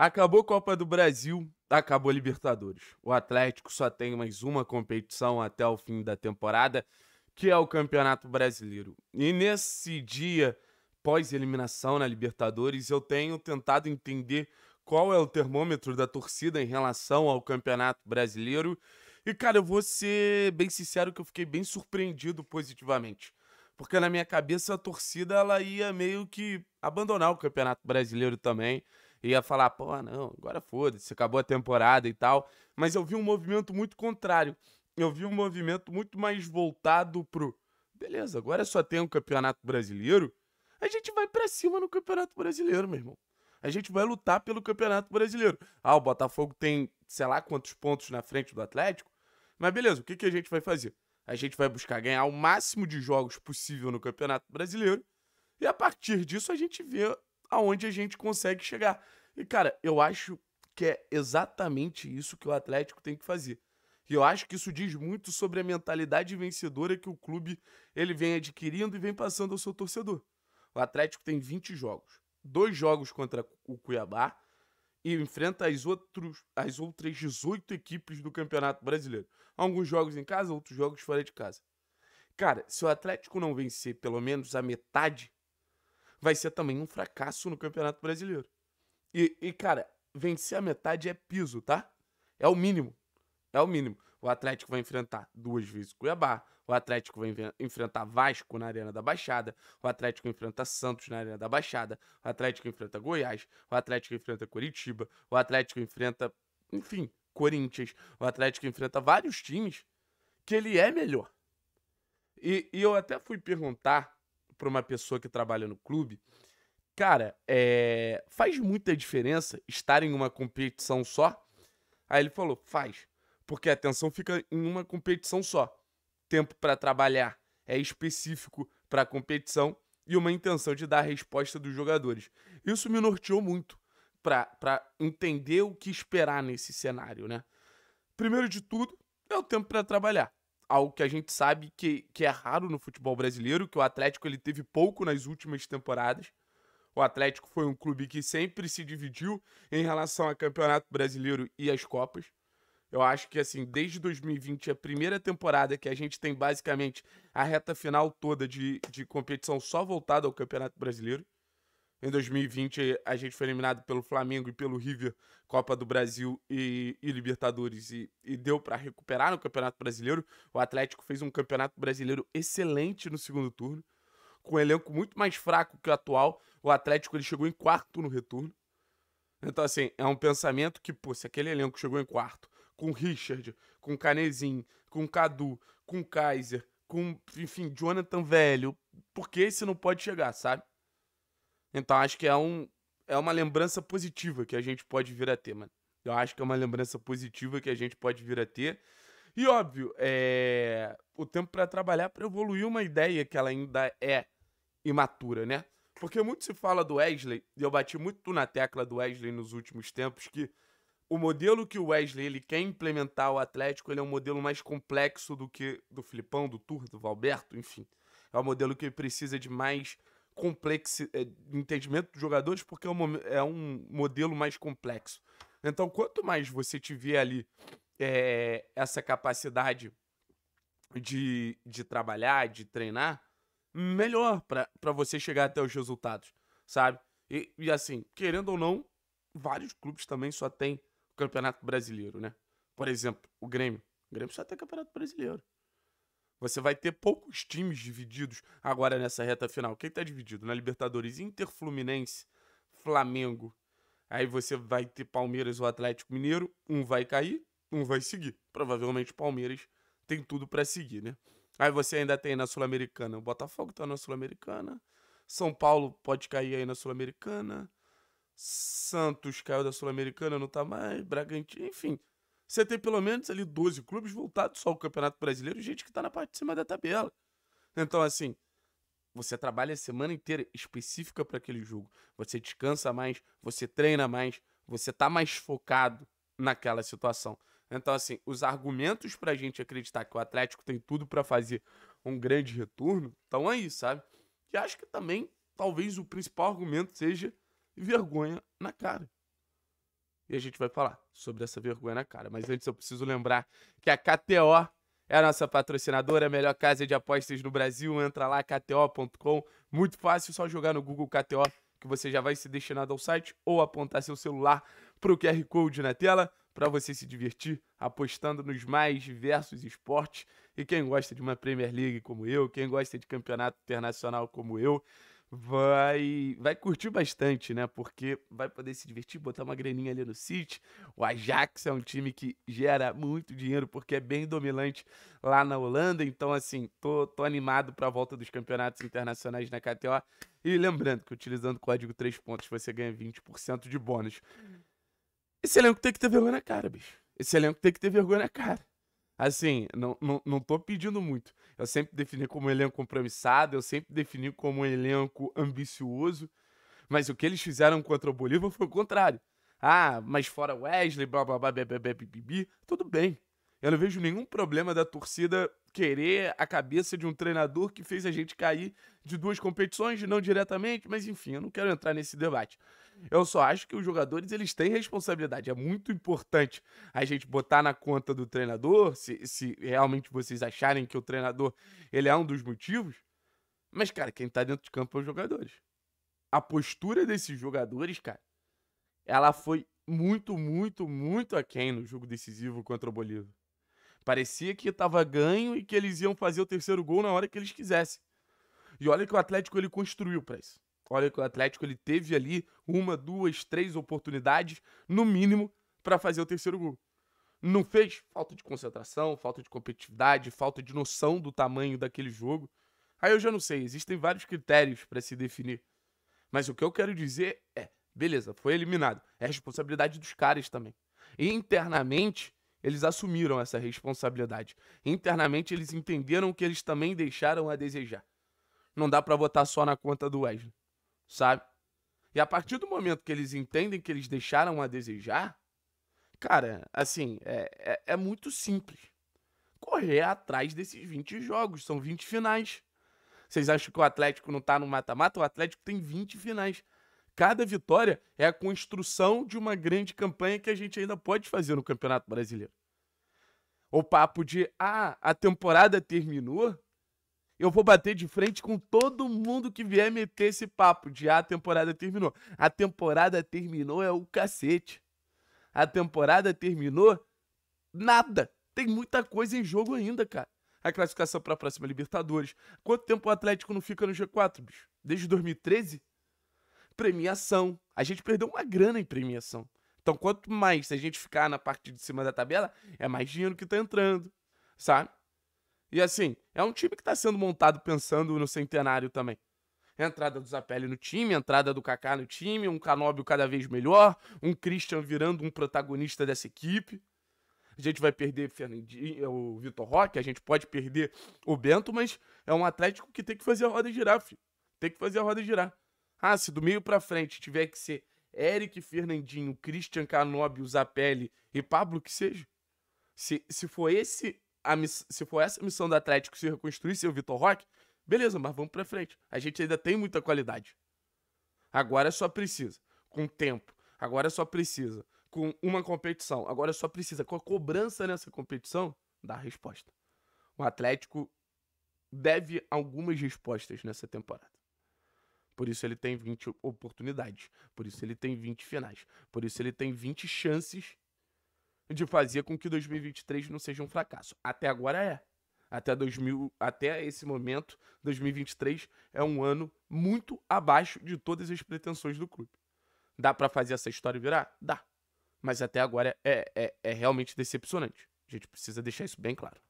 Acabou a Copa do Brasil, acabou a Libertadores. O Atlético só tem mais uma competição até o fim da temporada, que é o Campeonato Brasileiro. E nesse dia pós-eliminação na Libertadores, eu tenho tentado entender qual é o termômetro da torcida em relação ao Campeonato Brasileiro. E, cara, eu vou ser bem sincero que eu fiquei bem surpreendido positivamente. Porque na minha cabeça a torcida ela ia meio que abandonar o Campeonato Brasileiro também e ia falar, pô, não, agora foda-se, acabou a temporada e tal. Mas eu vi um movimento muito contrário. Eu vi um movimento muito mais voltado pro. Beleza, agora só tem um campeonato brasileiro. A gente vai para cima no campeonato brasileiro, meu irmão. A gente vai lutar pelo campeonato brasileiro. Ah, o Botafogo tem sei lá quantos pontos na frente do Atlético. Mas beleza, o que, que a gente vai fazer? A gente vai buscar ganhar o máximo de jogos possível no Campeonato Brasileiro. E a partir disso a gente vê aonde a gente consegue chegar. E, cara, eu acho que é exatamente isso que o Atlético tem que fazer. E eu acho que isso diz muito sobre a mentalidade vencedora que o clube ele vem adquirindo e vem passando ao seu torcedor. O Atlético tem 20 jogos. Dois jogos contra o Cuiabá e enfrenta as, outros, as outras 18 equipes do Campeonato Brasileiro. Alguns jogos em casa, outros jogos fora de casa. Cara, se o Atlético não vencer pelo menos a metade vai ser também um fracasso no Campeonato Brasileiro. E, e, cara, vencer a metade é piso, tá? É o mínimo. É o mínimo. O Atlético vai enfrentar duas vezes Cuiabá. O Atlético vai enfrentar Vasco na Arena da Baixada. O Atlético enfrenta Santos na Arena da Baixada. O Atlético enfrenta Goiás. O Atlético enfrenta Curitiba. O Atlético enfrenta, enfim, Corinthians. O Atlético enfrenta vários times que ele é melhor. E, e eu até fui perguntar para uma pessoa que trabalha no clube, cara, é, faz muita diferença estar em uma competição só? Aí ele falou, faz, porque a atenção fica em uma competição só. Tempo para trabalhar é específico para a competição e uma intenção de dar a resposta dos jogadores. Isso me norteou muito para entender o que esperar nesse cenário, né? Primeiro de tudo, é o tempo para trabalhar algo que a gente sabe que, que é raro no futebol brasileiro, que o Atlético ele teve pouco nas últimas temporadas. O Atlético foi um clube que sempre se dividiu em relação ao Campeonato Brasileiro e às Copas. Eu acho que assim, desde 2020 a primeira temporada que a gente tem basicamente a reta final toda de, de competição só voltada ao Campeonato Brasileiro. Em 2020, a gente foi eliminado pelo Flamengo e pelo River, Copa do Brasil e, e Libertadores, e, e deu para recuperar no Campeonato Brasileiro. O Atlético fez um Campeonato Brasileiro excelente no segundo turno, com um elenco muito mais fraco que o atual. O Atlético ele chegou em quarto no retorno. Então, assim, é um pensamento que, pô, se aquele elenco chegou em quarto, com Richard, com Canezin, com Cadu, com Kaiser, com, enfim, Jonathan Velho, por que esse não pode chegar, sabe? Então acho que é, um, é uma lembrança positiva que a gente pode vir a ter, mano. Eu acho que é uma lembrança positiva que a gente pode vir a ter. E óbvio, é... o tempo para trabalhar para evoluir uma ideia que ela ainda é imatura, né? Porque muito se fala do Wesley, e eu bati muito na tecla do Wesley nos últimos tempos, que o modelo que o Wesley ele quer implementar ao Atlético, ele é um modelo mais complexo do que do Filipão, do Tur, do Valberto, enfim. É um modelo que precisa de mais complexo é, entendimento dos jogadores, porque é um, é um modelo mais complexo. Então, quanto mais você tiver ali é, essa capacidade de, de trabalhar, de treinar, melhor para você chegar até os resultados, sabe? E, e assim, querendo ou não, vários clubes também só tem Campeonato Brasileiro, né? Por exemplo, o Grêmio. O Grêmio só tem Campeonato Brasileiro. Você vai ter poucos times divididos agora nessa reta final. Quem está dividido? Na Libertadores, Inter Fluminense, Flamengo. Aí você vai ter Palmeiras ou Atlético Mineiro. Um vai cair, um vai seguir. Provavelmente Palmeiras tem tudo para seguir, né? Aí você ainda tem na Sul-Americana. O Botafogo está na Sul-Americana. São Paulo pode cair aí na Sul-Americana. Santos caiu da Sul-Americana, não está mais. Bragantino, enfim. Você tem pelo menos ali 12 clubes voltados só ao Campeonato Brasileiro, gente que está na parte de cima da tabela. Então, assim, você trabalha a semana inteira específica para aquele jogo. Você descansa mais, você treina mais, você tá mais focado naquela situação. Então, assim, os argumentos para gente acreditar que o Atlético tem tudo para fazer um grande retorno estão aí, sabe? E acho que também, talvez, o principal argumento seja vergonha na cara e a gente vai falar sobre essa vergonha na cara. Mas antes eu preciso lembrar que a KTO é a nossa patrocinadora, a melhor casa de apostas do Brasil. Entra lá, kto.com. Muito fácil, só jogar no Google KTO que você já vai ser destinado ao site ou apontar seu celular para o QR Code na tela para você se divertir apostando nos mais diversos esportes. E quem gosta de uma Premier League como eu, quem gosta de campeonato internacional como eu, vai vai curtir bastante, né? Porque vai poder se divertir, botar uma graninha ali no City. O Ajax é um time que gera muito dinheiro porque é bem dominante lá na Holanda. Então, assim, tô, tô animado para a volta dos campeonatos internacionais na KTO. E lembrando que utilizando o código 3 pontos você ganha 20% de bônus. Hum. Esse elenco tem que ter vergonha na cara, bicho. Esse elenco tem que ter vergonha na cara. Assim, não, não, não tô pedindo muito. Eu sempre defini como um elenco compromissado, eu sempre defini como um elenco ambicioso. Mas o que eles fizeram contra o Bolívar foi o contrário. Ah, mas fora Wesley, blá blá blá, blá, blá, blá, blá, tudo bem. Eu não vejo nenhum problema da torcida querer a cabeça de um treinador que fez a gente cair de duas competições, não diretamente, mas enfim, eu não quero entrar nesse debate. Eu só acho que os jogadores eles têm responsabilidade. É muito importante a gente botar na conta do treinador, se, se realmente vocês acharem que o treinador ele é um dos motivos. Mas, cara, quem tá dentro de campo é os jogadores. A postura desses jogadores, cara, ela foi muito, muito, muito aquém no jogo decisivo contra o Bolívar. Parecia que estava ganho e que eles iam fazer o terceiro gol na hora que eles quisessem. E olha que o Atlético ele construiu para isso. Olha que o Atlético ele teve ali uma, duas, três oportunidades, no mínimo, para fazer o terceiro gol. Não fez? Falta de concentração, falta de competitividade, falta de noção do tamanho daquele jogo. Aí eu já não sei, existem vários critérios para se definir. Mas o que eu quero dizer é, beleza, foi eliminado. É responsabilidade dos caras também. E internamente, eles assumiram essa responsabilidade. Internamente, eles entenderam que eles também deixaram a desejar. Não dá para votar só na conta do Wesley sabe? E a partir do momento que eles entendem que eles deixaram a desejar, cara, assim, é, é, é muito simples. Correr atrás desses 20 jogos, são 20 finais. Vocês acham que o Atlético não tá no mata-mata? O Atlético tem 20 finais. Cada vitória é a construção de uma grande campanha que a gente ainda pode fazer no Campeonato Brasileiro. O papo de, ah, a temporada terminou, eu vou bater de frente com todo mundo que vier meter esse papo de ah, a temporada terminou. A temporada terminou é o cacete. A temporada terminou nada. Tem muita coisa em jogo ainda, cara. A classificação para a próxima Libertadores. Quanto tempo o Atlético não fica no G4, bicho? Desde 2013? Premiação. A gente perdeu uma grana em premiação. Então, quanto mais a gente ficar na parte de cima da tabela, é mais dinheiro que tá entrando, sabe? E assim, é um time que está sendo montado pensando no centenário também. entrada do Zapelli no time, entrada do Kaká no time, um Canóbio cada vez melhor, um Christian virando um protagonista dessa equipe. A gente vai perder é, o Vitor Roque, a gente pode perder o Bento, mas é um Atlético que tem que fazer a roda girar, filho. Tem que fazer a roda girar. Ah, se do meio para frente tiver que ser Eric Fernandinho, Christian Canóbio, Zapelli e Pablo que seja. Se, se for esse miss... se for essa missão do Atlético se reconstruir sem o Vitor Roque, beleza, mas vamos para frente. A gente ainda tem muita qualidade. Agora só precisa com tempo. Agora só precisa com uma competição. Agora só precisa com a cobrança nessa competição dar a resposta. O Atlético deve algumas respostas nessa temporada. Por isso ele tem 20 oportunidades, por isso ele tem 20 finais, por isso ele tem 20 chances de fazer com que 2023 não seja um fracasso. Até agora é. Até, 2000, até esse momento, 2023 é um ano muito abaixo de todas as pretensões do clube. Dá para fazer essa história virar? Dá. Mas até agora é, é, é realmente decepcionante. A gente precisa deixar isso bem claro.